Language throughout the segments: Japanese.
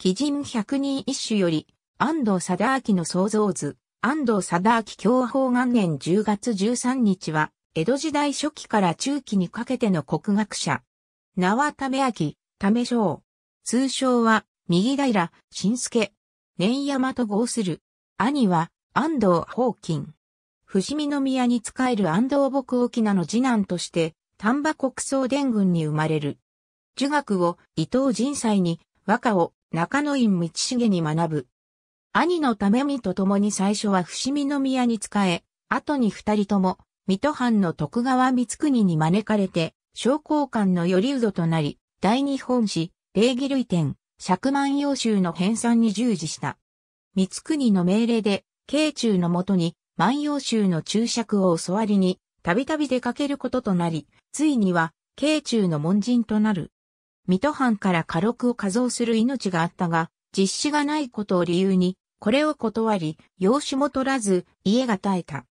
鬼人百人一首より、安藤貞明の創造図、安藤貞明享保元年10月13日は、江戸時代初期から中期にかけての国学者。名は為明、為章。通称は、右平、新助。年山と号する。兄は、安藤宝金。伏見宮に仕える安藤牧沖名の次男として、丹波国総伝軍に生まれる。儒学を伊藤仁斎に、和歌を中野院道重に学ぶ。兄のためみと共に最初は伏見宮に仕え、後に二人とも、水戸藩の徳川光国に招かれて、商工官の頼人となり、大日本史、礼儀類典、釈万葉集の編纂に従事した。光国の命令で、慶中のもとに、万葉集の注釈を教わりに、たびたび出かけることとなり、ついには、慶中の門人となる。水戸藩から家禄を加増する命があったが、実施がないことを理由に、これを断り、養子も取らず、家が耐えた。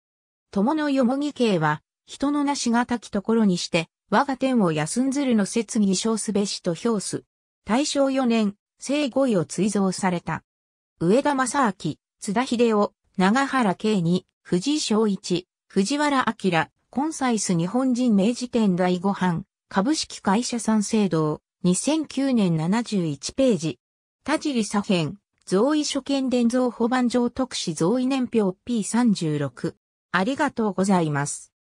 友のよもぎ家は、人のなしがたきところにして、我が天を休んずるの説議称すべしと評す。大正4年、生五位を追贈された。上田正明、津田秀夫、長原慶に、藤井正一、藤原明、コンサイス日本人明治天第五藩、株式会社三聖堂、2009年71ページ。田尻左辺、増位所見伝蔵保番上特使贈位年表 P36。ありがとうございます。